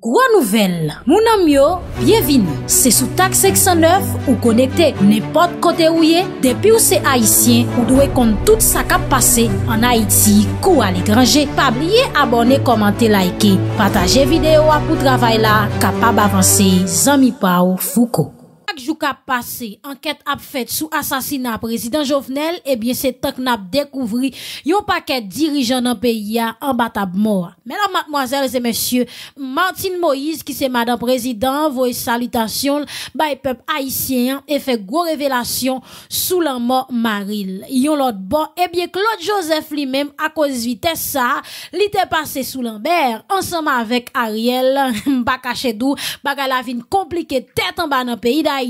Gwa nouvel, mounan myo, byevine, se sou tak 609 ou konekte nepot kote ouye, depi ou se Haitien ou dwe kont tout sa kap pase an Haiti kou alekranje. Pabliye abone, komante, laike, pataje videyo apou travay la, kapab avanse, zami pa ou fuko. chaque passé, enquête a fait sous assassinat président Jovenel, et eh bien, c'est tant qu'on a découvert un paquet dirigeant dans pays en battable mort. Mesdames, mademoiselles et messieurs, Martine Moïse, qui c'est madame président, vos salutations, by bah, peuple haïtien, et fait gros révélation sous la mort Maril. Yon l'autre bon, et eh bien, Claude Joseph lui-même, à cause vitesse ça, l'était passé sous Lambert, ensemble avec Ariel, pas bah, caché d'où, baga la vie compliquée tête en bas dans le pays d'Haïti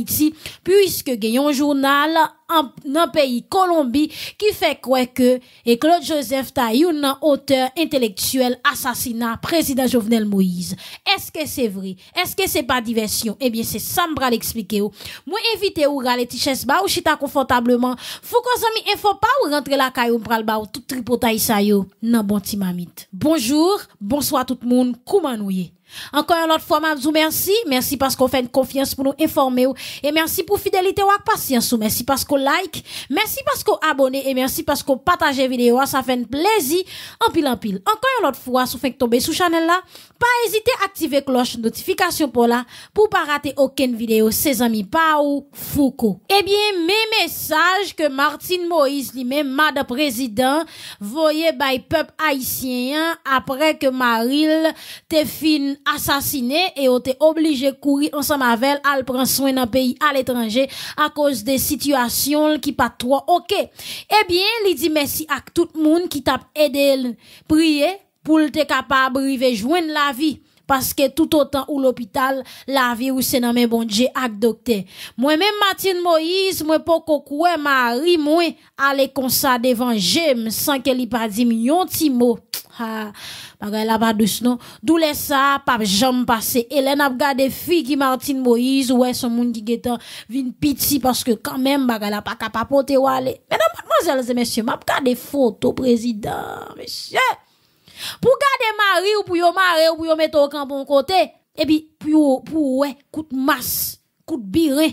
puisque gagnons journal en, pays Colombie qui fait quoi que et Claude Joseph Tayoun, auteur intellectuel assassinat président Jovenel Moïse. Est-ce que c'est vrai? Est-ce que c'est pas diversion? Eh bien, c'est ça m'bra l'expliquer Moi, invité ou rale tiches ba ou chita confortablement. faut qu'on et faut pas ou rentrer la caillou le ba ou tout tripotaille sa yo. Nan bon timamite. Bonjour, bonsoir tout le monde. Comment nous encore une autre fois, je vous merci. Merci parce qu'on fait une confiance pour nous informer. Et merci pour fidélité ou patience. Merci parce qu'on like. Merci parce qu'on abonne. Et merci parce qu'on partage vidéo. Ça fait un plaisir. En pile, en pile. Encore une autre fois, si vous faites tomber sous channel là, pas hésiter à activer cloche notification pour là, pour pas rater aucune vidéo. Ses amis, pas ou Foucault. Eh bien, mes messages que Martine Moïse lui-même, madame président, voyait by peuple haïtien hein, après que Maril te fin assassiné et ont été obligés de courir ensemble avec elle à prendre soin d'un pays à l'étranger à cause des situations qui pas trop OK. Eh bien, il dit merci à tout le monde qui t'a aidé prier pour te capable de joindre la vie parce que tout autant où l'hôpital, la vie où c'est nommé bon Dieu acte docteur. Moi-même, Martine Moïse, moi, poko koué, Marie, moi, aller comme ça devant j'aime, sans qu'elle y pas dit millions petit mot. Ah, ne la pas douce, non. D'où ça, pape, j'aime passer. Hélène a regardé fille qui Martine Moïse, ouais, son monde qui guettant, vine pitié, parce que quand même, elle la pas capable de ou aller. Mesdames, mademoiselles et messieurs, m'a regardé photos, président, monsieur. Pour garder Marie ou pour yo marrer ou pour yo mettre au camp bon côté, et puis pour pour ouais, coup de masse, coup de bire.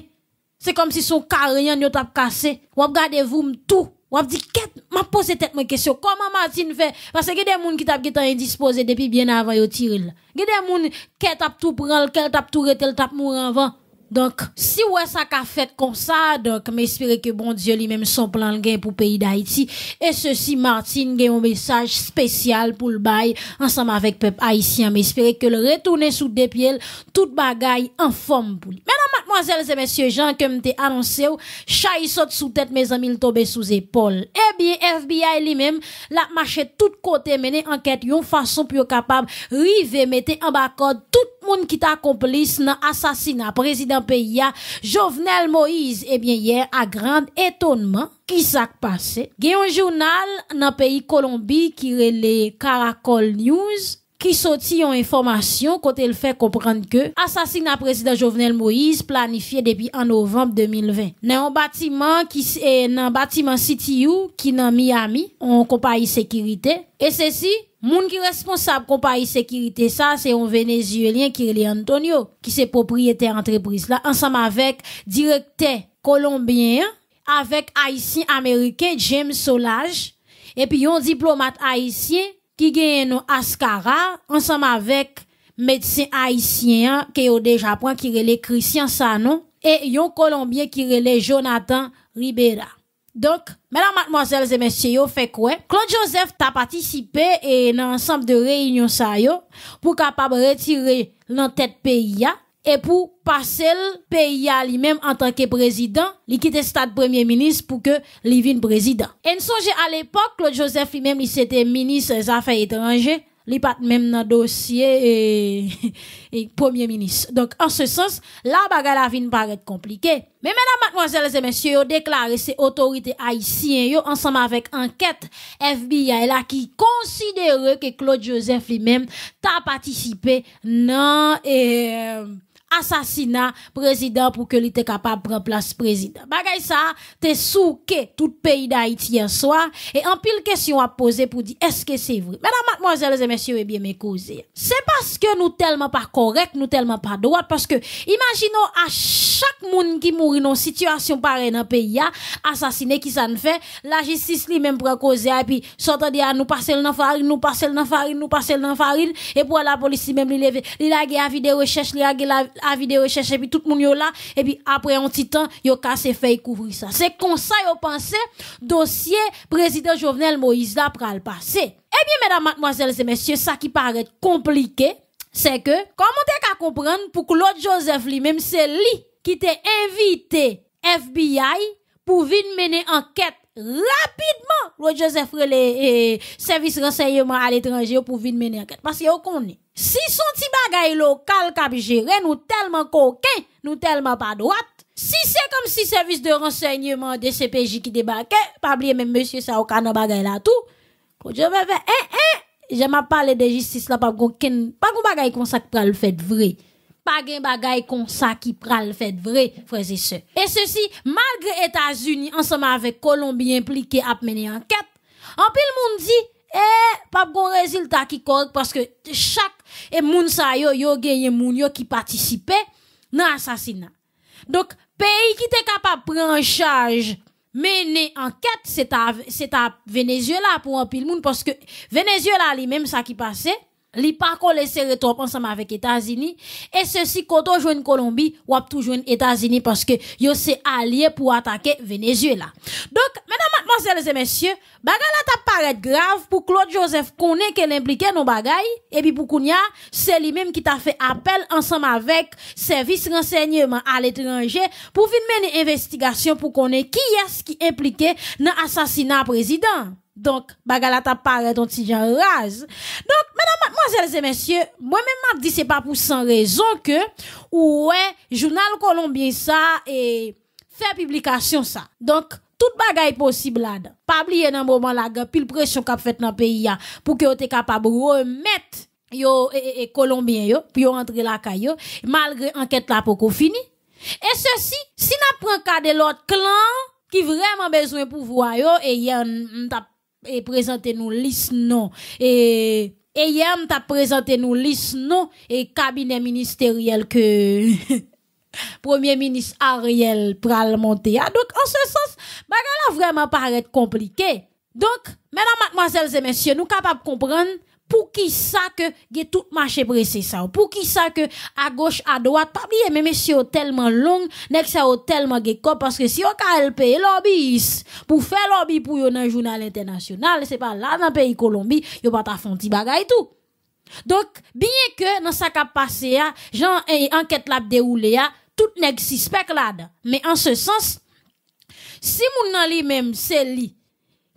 C'est comme si son carré yo tap cassé. Ou garder vous tout. Ou dit qu'est, m'a pose tête question. Comment Martine fait parce que des moun qui tap qui indisposé depuis bien avant yo y là. des moun qui tap tout prendre, qui tap tout retel, tap mourir avant. Donc, si ouais ça qu'a fait comme ça, donc, j'espère que bon Dieu lui-même son plan le gain pour pays d'Haïti. Et ceci, Martine, gagne un message spécial pour le bail, ensemble avec peuple haïtien. J'espère que le retourner sous des pieds, tout bagaille en forme pour lui. Mesdames et messieurs, Jean que m'te annoncé, chay saute sous tête, mes amis, tombé sous épaule. Eh bien, FBI lui-même, la marché tout côté, mené enquête, yon façon pour capable, rive, mettez en bas tout monde qui t'accomplisse dans assassinat président pia Jovenel Moïse eh bien hier à grand étonnement qui s'est passé un journal dans pays Colombie qui le Caracol News qui une information information kote fait fait comprendre que assassinat président Jovenel Moïse planifié depuis en novembre 2020. Dans un bâtiment qui un eh, bâtiment CityU qui qui Miami, sécurité. compagnie sécurité et ceci si, qui responsable compagnie sécurité ça c'est un vénézuélien qui est Antonio, qui est propriétaire entreprise là ensemble avec directeur colombien avec haïtien américain, James Solage, et puis un diplomate haïtien, qui gagne nos Ascara, ensemble avec médecin haïtien qui ont déjà point qui relait Christian Sanon et yon Colombien qui relait Jonathan Ribera. Donc, mesdames, mademoiselles et messieurs, vous fait quoi? Claude Joseph a participé et un ensemble de réunions ça yo pour capable retirer l'entête pays et pour passer le pays à lui-même en tant que président, il quitte stade premier ministre pour que lui vienne président. Et songez à l'époque, Claude Joseph lui-même, il était ministre des Affaires étrangères, il pas même dans dossier euh, et, premier ministre. Donc, en ce sens, la bagarre la vie paraît compliquée. Mais mesdames, mademoiselles et messieurs, ont déclaré ces autorités haïtiennes, ensemble avec enquête FBI, là, qui considère que Claude Joseph lui-même t'a participé non et, euh, assassinat président pour que il était capable de prendre place président. Bagay ça, t'es souqué tout pays d'Haïti hier soir et en pile question à poser pour dire est-ce que c'est vrai. Mesdames, mademoiselle et messieurs, et eh bien mes causés. C'est parce que nous tellement pas correct, nous tellement pas droit parce que imaginons à chaque monde qui mourit dans situation pareille dans pays assassiné qui ça ne fait, la justice lui même pour causer et puis sortant dire ah, nous passer le farine, nous passer la farine, nous passer la farine et pour la police même lui lever, il a la vidéo recherche, il a la à vidéo recherche et puis tout le monde là et puis après un petit temps yo cassé fait couvrir ça c'est comme ça yo pensé dossier président Jovenel Moïse là pral passer eh bien mesdames mademoiselles et messieurs ça qui paraît compliqué c'est que comment t'es qu'à comprendre pour Claude Joseph lui même c'est lui qui t'a invité FBI pour venir mener enquête rapidement, vais Joseph les eh, services renseignement à l'étranger pour venir mener enquête. Parce que vous Si son petit bagaille local cap gérer, nous tellement coquin, nous tellement pas droite. Si c'est comme si service de renseignement de CPJ qui débarquait, pas oublier même monsieur ça au canon bagaille là tout. Louis Joseph, eh, eh, j'aime parler de justice là, pas gonken, pas gon à comme ça que le fait vrai pas de bagaille comme ça qui pral fait vrai, frères et Et ceci, malgré États-Unis, ensemble avec Colombie impliqués, à mener enquête, en pile monde dit, eh, pas bon résultat qui correct parce que chaque, et moun sa yo, yo eu moun yo qui participait dans assassinat Donc, pays qui était capable de prendre en charge mener enquête, c'est à, c'est à Venezuela pour un pile monde parce que Venezuela lui-même ça qui passait, li pa kole serré trop ensemble avec États-Unis et ceci koto une Colombie ou toujours jouen États-Unis parce que yo c'est allié pour attaquer Venezuela. Donc mesdames mademoiselles et messieurs, bagay la t'a paraît grave pour Claude Joseph connaît que impliqué dans bagay et puis pour Kounia, c'est lui-même qui t'a fait appel ensemble avec service renseignement à l'étranger pour venir mener investigation pour connaître qui est-ce qui impliqué dans assassinat président. Donc, bagala t'a paraît ton petit genre rase. Donc, mesdames, mademoiselles et messieurs, moi-même m'a dit c'est pas pour sans raison que, ouais, journal colombien ça et fait publication ça. Donc, tout bagay possible là-dedans. Pas oublier dans moment là, pile pression qu'a fait dans le pays hein, pour que vous capable de remettre yo et, colombien yo puis rentrer la yo malgré enquête là pour fini. Et ceci, si n'a prend cas de l'autre clan qui vraiment besoin pouvoir yo et y a et présenter nous liste non et et t'a présenté nous liste non et cabinet ministériel que Premier ministre Ariel pral monter. Ah, donc, en ce sens, bagala vraiment paraître compliqué. Donc, mesdames, mademoiselles et messieurs, nous capables de comprendre pour qui ça que tout marché pressé ça pour qui ça que à gauche à droite pas bien mais messieurs tellement long nèg ça tellement parce que si on le pays lobbyiste pour faire lobby pour yon dans journal international c'est pas là dans pays Colombie yo pas ta font petit tout donc bien que dans sa qui passé a eh, enquête l'a déroulé a tout nèg suspect là mais en ce sens si moun nan li même c'est li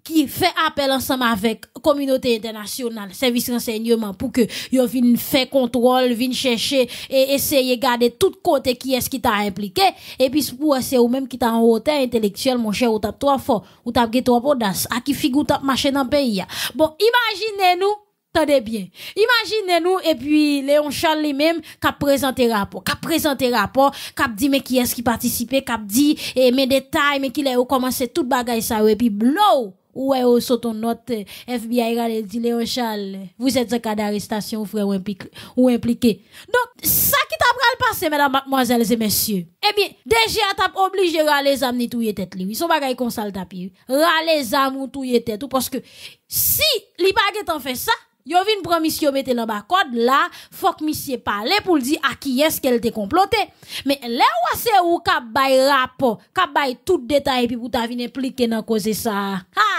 qui fait appel ensemble avec communauté internationale, service renseignement pour que yo viennent faire contrôle, viennent chercher et essayer garder tout côté qui est-ce qui t'a impliqué et puis pour c'est ou même qui t'a en hauteur intellectuel mon cher ou t'as trois fort ou t'as gagné trois audace à qui figure t'as marché dans pays. Bon, imaginez-nous Tendez bien. Imaginez-nous, et puis Léon Charles lui-même, qui a présenté rapport, qui a présenté rapport, qui a dit, mais qui est-ce qui participait, qui a dit, et eh, mes détails, mais qu'il a commencé tout bagaille ça, et puis blow! Ouais, sur ton note, FBI a dit Léon Charles, vous êtes un cas d'arrestation, frère, ou, impliqué. Donc, ça qui t'a le passé, mesdames, mademoiselles et messieurs. Eh bien, déjà, t'as obligé à les âmes ni est tête, lui. Son bagay comme ça le tapis. Râler les âmes y est tête, parce que si, les baguettes ont fait ça, Yo vin prend monsieur mette l'en bas code là, faut que monsieur parle pour dire à qui est-ce qu'elle était comploté. Mais là où c'est ou qu'a bail rapport, qu'a bail tout détail puis pour ta impliqué impliquer dans cause ça.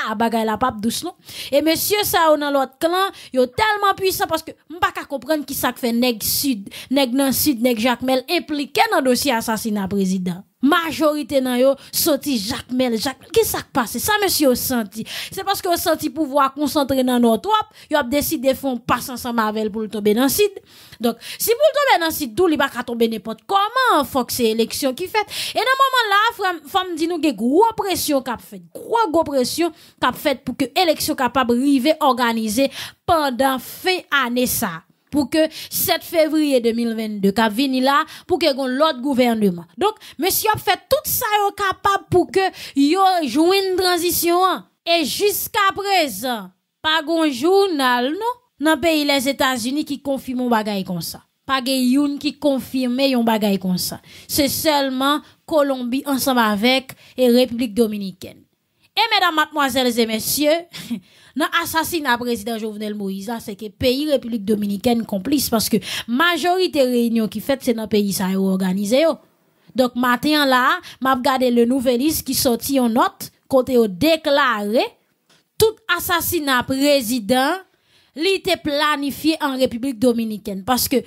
Ha, bagay la pape douce non. Et monsieur ça on dans l'autre clan, yo tellement puissant parce que m'pas ka comprendre qui ça fait nèg sud, nèg nan sud, nèg Jacmel impliqué dans dossier assassinat président majorité nan yo sorti Jacques Mel Jacques qu'est-ce qui s'est passé ça monsieur senti c'est parce que au senti pouvoir concentrer dans notre trop yo a décidé de font passe ensemble avec pour tomber dans site donc si pour tomber dans site d'où il va tomber n'importe comment faut que c'est élection qui fait et dans moment là femme dit nous que gros pression qu'a fait gros gros pression qu'a fait pour que élection capable river organiser pendant fin année ça pour que 7 février 2022 qu'a vini là pour que l'autre gouvernement. Donc monsieur a fait tout ça capable pour que yo une transition hein. et jusqu'à présent pas un journal non dans pays les États-Unis qui confirme un comme ça. Pas yon qui confirme un bagaille comme ça. C'est seulement Colombie ensemble avec et République dominicaine. Et mesdames, mademoiselles et messieurs, dans l'assassinat président Jovenel Moïse, c'est que pays République Dominicaine complice parce que majorité réunion qui fait, c'est dans le pays ça organisé. Donc, matin là, m'a regardé le nouveliste qui sortit en note, côté au déclaré, tout assassinat président, était planifié en République Dominicaine. Parce que,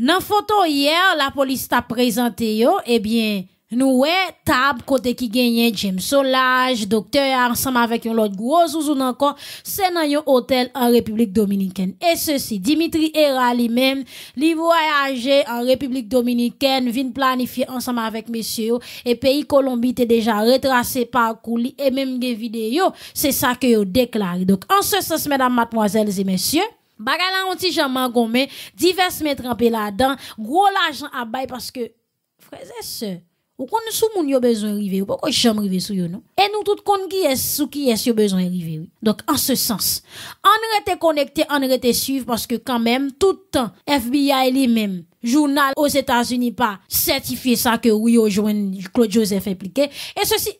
dans photo hier, la police t'a présenté, eh bien, nous, table, côté qui gagne, James Solage, docteur, ensemble avec un autre gros zouzou encore, c'est dans un hôtel en République Dominicaine. Et ceci, Dimitri Era, lui-même, lui voyager en République Dominicaine, vient planifier ensemble avec messieurs et pays Colombie, t'es déjà retracé par coulis et même des vidéos, c'est ça que je déclaré. Donc, en ce sens, mesdames, mademoiselles et messieurs, bagala on ti diverses gomme, divers mètres en là-dedans, gros l'argent à bail parce que, frère et ou kon sou moun besoin bezon rive, ou poko jom rive sou yo nous e nous nous tout kon qui est sou qui est besoin rive. Donc, en ce sens, en rete connecté, en rete suivre, parce que quand même, tout le temps, FBI lui même, journal aux États-Unis pas certifié ça que oui, au Claude Joseph impliqué. Et ceci,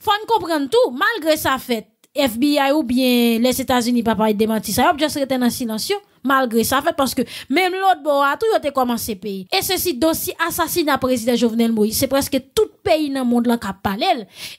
faut comprendre tout, malgré sa fête. FBI ou bien les États-Unis pas être démenti ça, juste rester dans silence malgré ça fait parce que même l'autre bord a tout été commencé pays. Et ceci dossier assassinat président Jovenel Moïse, c'est presque tout pays dans le monde là qui parlé.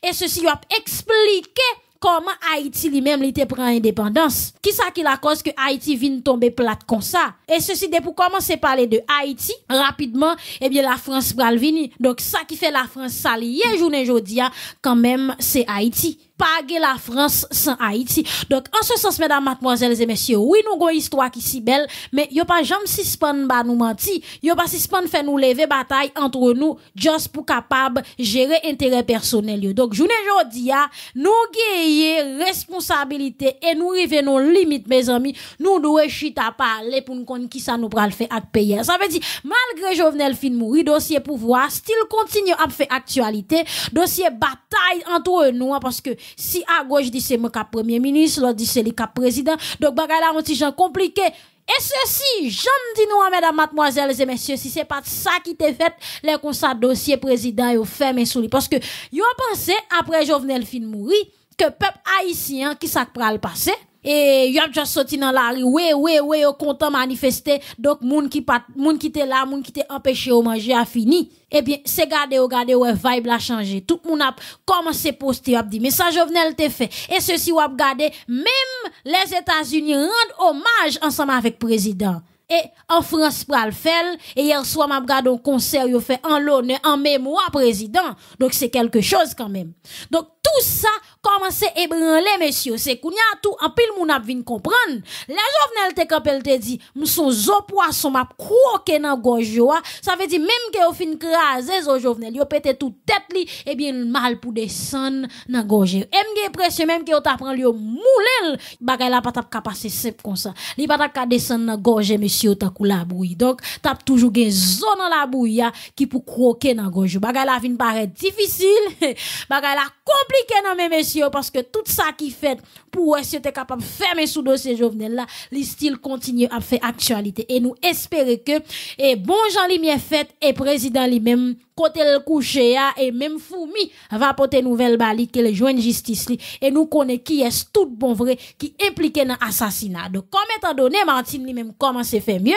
Et ceci a expliqué comment Haïti lui-même était prend indépendance. Qui ça qui la cause que Haïti vient tomber plate comme ça? Et ceci de pour commencer parler de Haïti, rapidement, eh bien, la France va venir. Donc, ça qui fait la France s'allier journée jodia, quand même, c'est Haïti pas la France sans Haïti. Donc, en ce sens, mesdames, mademoiselles et messieurs, oui, nous avons une histoire qui si belle, mais a pas jamais suspendre ba nous mentir, a pas suspendre faire nous lever bataille entre nous, juste pour capable gérer intérêt personnel yo. Donc, journée dis ah, nous gagnons responsabilité et nous revenons nos limites, mes amis. Nous devons chita parler pour nous connaître qui ça nous pral fait avec payer. Ça veut dire, malgré Jovenel Fin mourir, dossier pouvoir, style continue à faire actualité, dossier bataille entre nous, ah, parce que si à gauche dit c'est moi qui premier ministre, l'autre dit c'est lui qui président. Donc il on ti gens compliqué. Et ceci, j'en dis nous, mesdames, mademoiselles et messieurs, si c'est pas ça qui t'est fait, les constats dossier président, yo fermé sous lui. Parce que, yo pensé, après Jovenel fin mourir, que peuple haïtien, qui à le passé, et y a juste sorti dans la rue oui, ouais ouais kontan content manifester donc moun qui pat moun qui était là moun qui était empêché au manger a fini eh bien c'est garder oh, gardé ouais vibe la changé tout moun a commencé poster a dit mais ça Jovenel te fait et ceci ou a regardé, même les États-Unis rendent hommage ensemble avec président et en France pral faire, et hier soir m'a regardé un concert yo fait en l'honneur en mémoire président donc c'est quelque chose quand même donc tout ça Comment c'est ébranlé, messieurs C'est qu'on a tout, en pile, mon ap vin comprendre. Les Jovenel te kapel te dit, m'son zo poisson m'a croqué dans gorge ah. Ça veut dire, même que au fin crasé, zo Jovenel, yo pété tout tête li, eh bien, mal pour descendre dans gorge. Et m'ge pression même que yo t'apprend li yo moulel, bagay la pas ka passer simple comme ça. Li pas ka descendre dans gorge, messieurs, ta kou la bouille. Donc, tap toujours une zone dans la bouille, ah, qui pour croquer dans gorge. Bagay la vin paraît difficile, bagay la compliqué non mes messieurs parce que tout ça qui fait pour être capable de fermer sous dossier Jovenel là, les continue à faire actualité et nous espérons que et eh, bon Jean Limier fait et président lui-même côté le coucher ah, et même Foumi va porter nouvelle bali qu'elle joigne justice et nous connaît qui est tout bon vrai qui impliqué dans assassinat. Donc comme étant donné Martine lui-même comment à fait mieux.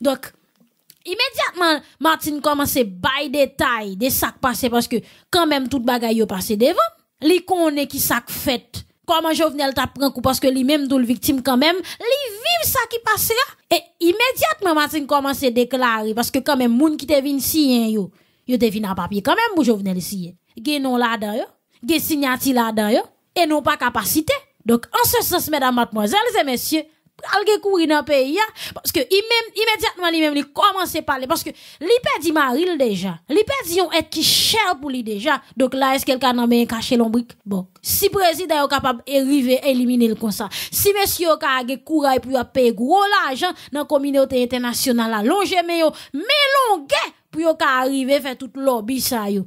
Donc immédiatement Martin tailles, des sacs de parce que quand même tout bagaille yo passé devant li connaît qui ça fait comment Jovenel t'a pris coup parce que lui-même d'où victime quand même, lui vive ça qui passe Et immédiatement, Martin commence à déclarer parce que quand même, moun qui te vin si yo, yo te vin papier quand même pour Jovenel siyen Gen non là-dedans yo, gen signati là-dedans yo, et non pas capacité. Donc, en ce sens, mesdames, mademoiselles et messieurs, al ge kouri nan peyi parce que lui li même li à parler. Parce que pe di maril déjà li pe di yon et ki pour pou li Donc là, est-ce qu'elle ka nan men bon, si président est kapab éliminer le l konsa, si monsieur yon ka ge payer pou yon gros l'argent la communauté nan la, longe mais yo, men longe pou yo ka arrive faire tout lobby sa yo,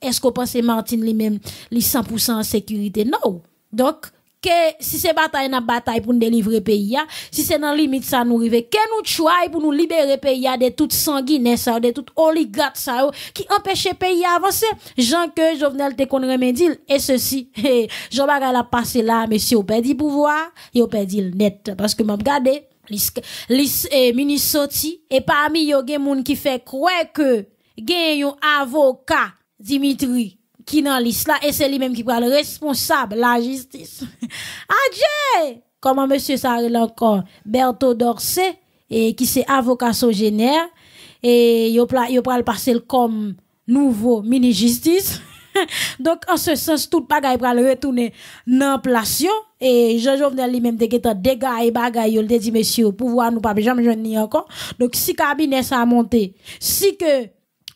est-ce esko pense Martin li même li 100% sécurité? non Donc que si c'est bataille na bataille pour nous délivrer pays si c'est dans limite ça nous arrive que nous choisit pour nous libérer pays de toute sanguinesse ça de toute oligarque ça qui empêche pays avancer Jean que Jovenel te kon remedil et ceci eh, Jean Bagala passé là monsieur au perdu pouvoir et au perdu net parce que m'a regardé lis lis eh, Minnesota et parmi yo gen moun qui fait croire que gen un avocat Dimitri qui dans liste là et c'est lui-même qui prend responsable la justice. Adieu. Comment monsieur Sarel encore Berto Dorsé et qui c'est avocat sogénère et yo yo pral passer comme nouveau mini justice. Donc en ce sens tout bagaille pral retourner dans place et je Jovenel lui-même te des dégâts et bagaille il te dit monsieur pouvoir nous pas jamais jeune encore. Donc si cabinet ça a monté, si que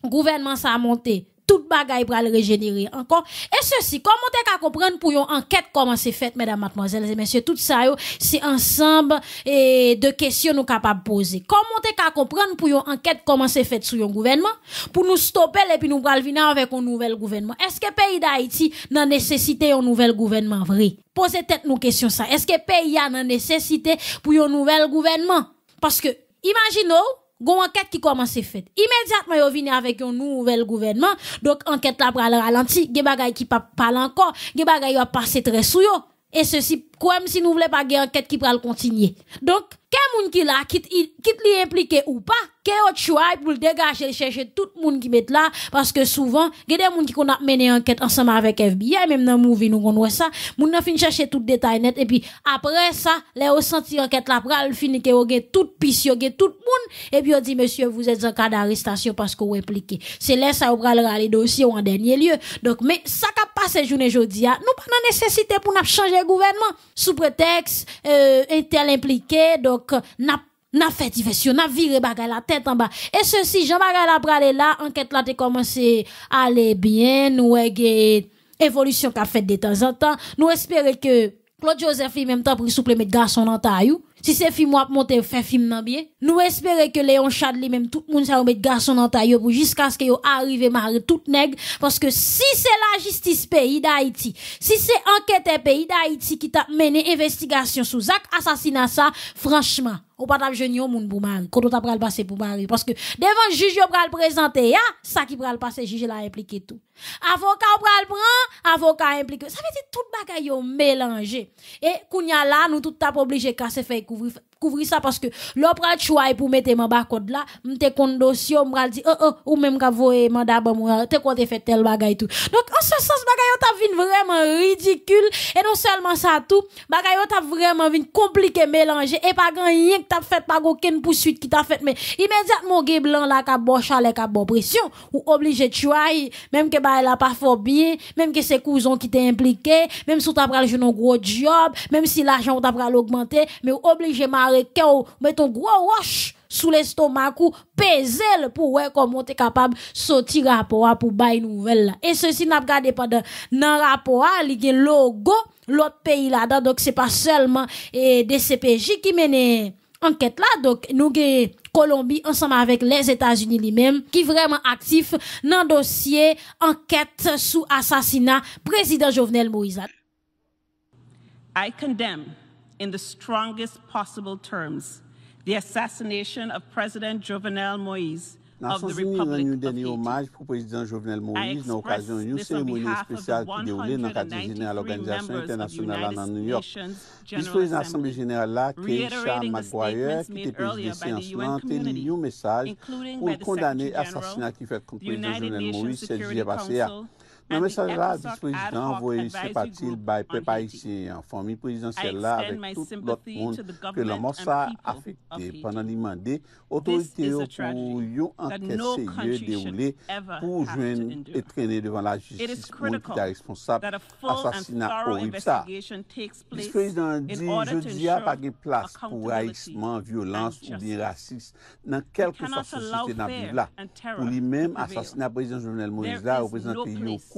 gouvernement ça a monté, tout bagay le régénérer encore. Et ceci, comment t'es qu'à comprendre pour une enquête comment c'est fait, mesdames, mademoiselles et messieurs, tout ça, c'est ensemble et de questions nous capables poser. Comment t'es qu'à comprendre pour une enquête comment c'est fait sur un gouvernement, pour nous stopper et puis nous pral avec un nouvel gouvernement. Est-ce que le pays d'Haïti n'a nécessité un nouvel gouvernement vrai? Posez tête nous question ça. Est-ce que le pays a n'a nécessité pour un nouvel gouvernement? Parce que, imaginons, Gon enquête qui commence à faite. Immédiatement, il vini avec un nouvel gouvernement. Donc, enquête là pral ralenti. des bagay qui pas parle encore. Gen bagay yo passé très sous Et ceci, comme si nous voulons pas une enquête qui pral continuer. Donc, quel monde qui là, Qui li impliqué ou pas, que vous pour dégager, chercher tout le monde qui met là, parce que souvent, il y a des gens qui ont mené enquête ensemble avec FBI, même dans le movie, nous voit ça, moun fini fin chercher tout détail net, et puis après ça, les ressenti enquête là, pral fini que vous tout pis, tout le monde, et puis on dit, monsieur, vous êtes en cas d'arrestation parce que vous impliqué. C'est là ça vous pral les dossier en dernier lieu. Donc, mais ça pas passé journée jodi ah, nous pas dans nécessité pour nous changer gouvernement sous prétexte, euh, intel impliqué, donc, n'a n'a fait diversion, n'a viré bagay la tête en bas. Et ceci, Jean bagay la prale là, enquête là, t'es commencé à aller bien, nous, eh, évolution qu'a fait de temps en temps. Nous espérons que Claude Joseph lui-même temps pour souple mettre garçon dans taille si c'est film ap monte fait film nan bien, nous espérons que Léon Chadli même tout le monde ça mettre garçon dans taille pour jusqu'à ce que yo arrive mari tout nègre, parce que si c'est la justice pays d'Haïti, si c'est enquête pays d'Haïti qui t'a mené investigation sous Zach assassinat ça, franchement, ou pas t'a pas yon moun pou mari, quand on t'a pral passer pour mari parce que devant juge yo pral présenter ça qui pral passer juge l'a impliqué tout. Avocat ou pral prend, avocat impliqué. Ça veut dire tout bagay yo mélangé. Et kounya là nous tout t'a obligé casser fait like we've couvrir ça parce que l'opra choix pour mettre ma barcode là m'te kon dossier m'ra dit oh oh ou même qu'a voyer mandat bon moi te fait tel bagaille tout donc en ce sens bagaille t'a vinn vraiment ridicule et non seulement ça tout bagaille t'a vraiment vinn compliqué mélanger et pas grand rien que t'a fait pas aucune poursuite qui t'a fait mais immédiatement gay blanc là qu'a bon chalet qu'a pression ou obligé choix même que bah elle a pas même que ses cousins qui t'est impliqué même si ta pral jouer un gros job même si l'argent t'a pral augmenter mais obligé ma arrêter ou met un gros roche sous l'estomac ou peser pour ouais comment t'es capable sortir rapport pour bail nouvelle Et ceci n'a pas gardé pendant dans rapport il y a logo l'autre pays là-dedans donc c'est pas seulement et eh, DCPJ qui mène enquête là donc nous avons Colombie ensemble avec les États-Unis lui-même qui vraiment actif dans le dossier enquête sous assassinat président Jovenel Moïse. I condemn in the strongest possible terms the assassination of President Jovenel Moïse Nansonsini nan yon denye omaj pou prezident Jovenel Moïse nan okasyon yon seremoni spesyal ki devoule nan kati jeneral Organizasyon Internasyonal nan New York. Dispozen Assemble Jeneral la, Keisha Maguire, ki te prezident seans nan, te li yon mesaj pou kondane asasina ki fet kont Jovenel Moïse 7 juye base ya. Mwen mwen sajra, dis prezident, voye se patil bay pe pa yisi yon formi prezident sel la vek tout blot moun ke lò mò sa afekte. Panan li mande, otorite yo pou yo ankesye yon de oule pou jwen etrene devan la jistis moun ki ta responsab asasina oripta. Dis prezident di, jodi apage plas pou raisman, violans ou di rasis nan kelke sasosite nan bi la pou li men asasina prezident jounel Moïse la ou prezente yon kou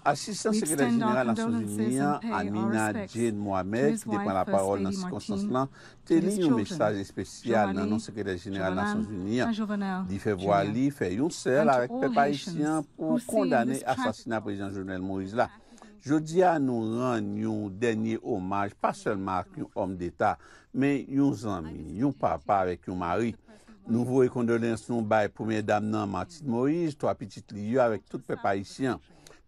Asistant sekredè genèral Nansons Uniyan, Amina Jane Mohamed, ki depan la parol nan sikonsans lan, tè li yon mesaj espèsyal nan non sekredè genèral Nansons Uniyan. Li fè voali, fè yon sèl arèk pe païsyen pou kondane asasina prezident Jonelle Moïse la. Jodi a nou rèn yon denye omaj, pa sèl mark yon om d'Etat, men yon zanmi, yon papa arèk yon mari. Nou vwè kondolens nou bay pou mè dam nan Martit Moïse, to apetit li yon arèk tout pe païsyen.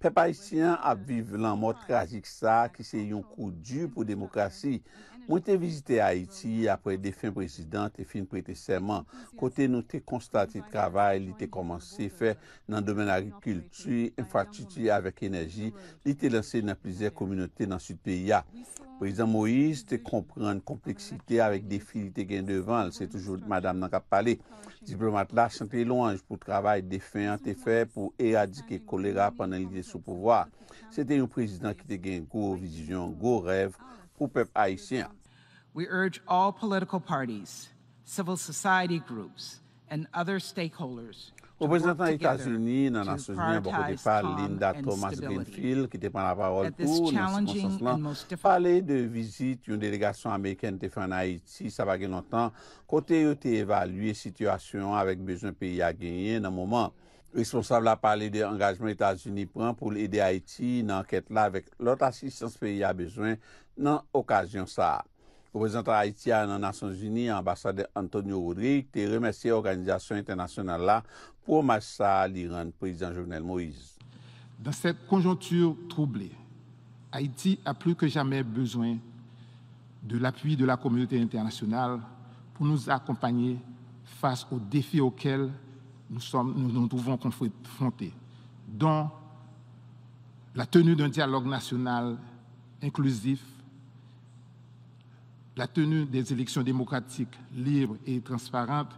Pe paistyan ap viv lan mot kajik sa ki se yon kou du pou demokrasi. Mwen te vizite Haiti apre defen prezident, te fin prete seman. Kote nou te konstate travay, li te komanse fe nan domen agrikultri, enfatiti avek enerji, li te lanse nan plizer kominote nan sudpeya. Prezident Moïse te kompre an kompleksite avek defi li te gen devan, li se toujou madame nan kap pale. Diplomat la chante longe pou travay defen an te fe pou eradike kolera pandan li de sou pouvoar. Se te yon prezident ki te gen go vizijon, go rev, ou pep Haitien. Ou prezentant Etats-Unis nan Assoziyen, bo kote pa Linda Thomas-Binfield ki te pan la parol pou le sponsor slan, pale de vizit yon delegasyon Amerikan te fe an Haiti, sa va gen lontan, kote yo te evalue situasyon avèk bejoun peyi a genyen nan mouman. responsable a parlé de l'engagement États-Unis prend pour aider Haïti dans l'enquête là avec l'autre assistance pays a besoin dans l'occasion ça. Représentant Haïti à Nations Unies, ambassadeur Antonio Uri, te remercié l'organisation internationale là pour massa l'Iran, président Jovenel Moïse. Dans cette conjoncture troublée, Haïti a plus que jamais besoin de l'appui de la communauté internationale pour nous accompagner face aux défis auxquels nous, nous nous trouvons confrontés, dont la tenue d'un dialogue national inclusif, la tenue des élections démocratiques libres et transparentes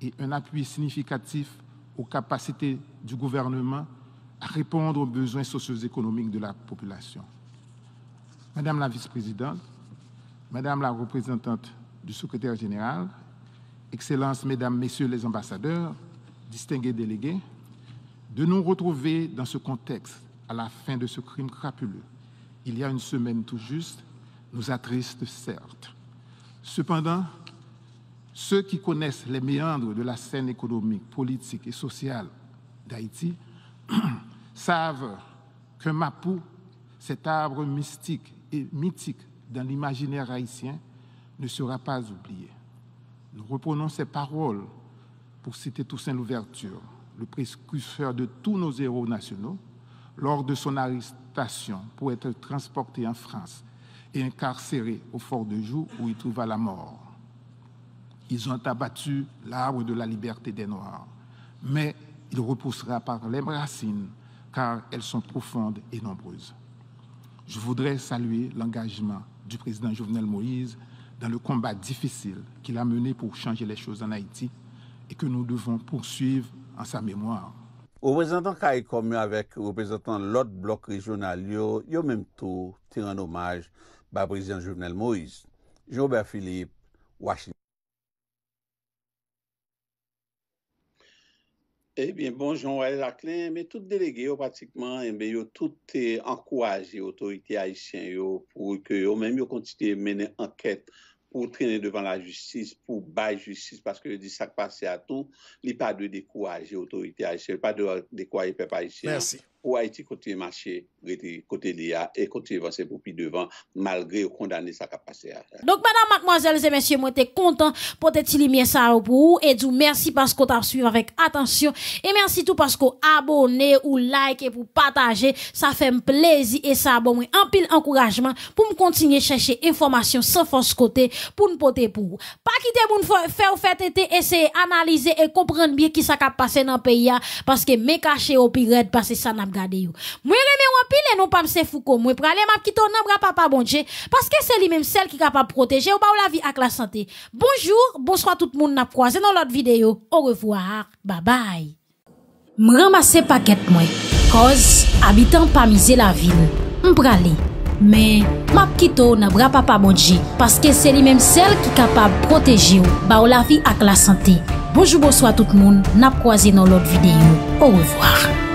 et un appui significatif aux capacités du gouvernement à répondre aux besoins socio-économiques de la population. Madame la vice-présidente, Madame la représentante du secrétaire général, Excellences, Mesdames, Messieurs les ambassadeurs, distingués délégués, de nous retrouver dans ce contexte à la fin de ce crime crapuleux, il y a une semaine tout juste, nous attriste certes. Cependant, ceux qui connaissent les méandres de la scène économique, politique et sociale d'Haïti savent que Mapou, cet arbre mystique et mythique dans l'imaginaire haïtien, ne sera pas oublié. Nous reprenons ces paroles pour citer Toussaint Louverture, le précurseur de tous nos héros nationaux, lors de son arrestation pour être transporté en France et incarcéré au Fort de Joux où il trouva la mort. Ils ont abattu l'arbre de la liberté des Noirs, mais il repoussera par les racines car elles sont profondes et nombreuses. Je voudrais saluer l'engagement du président Jovenel Moïse dans le combat difficile qu'il a mené pour changer les choses en Haïti et que nous devons poursuivre en sa mémoire. O représentant Kaikomyo avèk représentant l'autre bloc régional yo, yo mèm tou tiran omaj ba brisian jounel Moïse, Joubert Philippe, Washington. Ebyen, eh bonjoum, wè l'aklen, mè tout deleguyo patikman, eh mè yo tout ankuwaj yo to iti haïsyen yo, pou yo mèm yo kontite mènen anket, pour traîner devant la justice pour bailler justice parce que dis ça passe à tout, il pas de décourager l'autorité haïtienne, pas de décourager peuple haïtien. Merci ou Haïti côté marché, côté l'IA et côté avancer pour plus devant, malgré ou condamné ça qui a passé. Donc, madame, mademoiselle et messieurs, moi, t'es content pour te limier ça pour vous et du merci parce qu'on t'a suivi avec attention et merci tout parce que abonné ou like et pour partager. Ça fait un plaisir et ça, abonne un pile encouragement pour me continuer chercher information sans force côté pour nous porter pour vous. Pas quitter moun faire ou faire essayer analyser et comprendre bien qui ça qui passé dans le pays parce que mes cachés au pirate que ça Mwen reme wapile nou pa mse fuko mwen prale mapkito nan bra pa pa bondje Paske se li menm sel ki ka pa proteje ou ba ou la vi ak la sante Bonjour, bonsoit tout moun na proaze nan lot videyo Ou revoar, ba bay Mwen ramase paket mwen Koz, abitan pa mize la vil Mwen prale, men mapkito nan bra pa pa bondje Paske se li menm sel ki ka pa proteje ou ba ou la vi ak la sante Bonjour, bonsoit tout moun na proaze nan lot videyo Ou revoar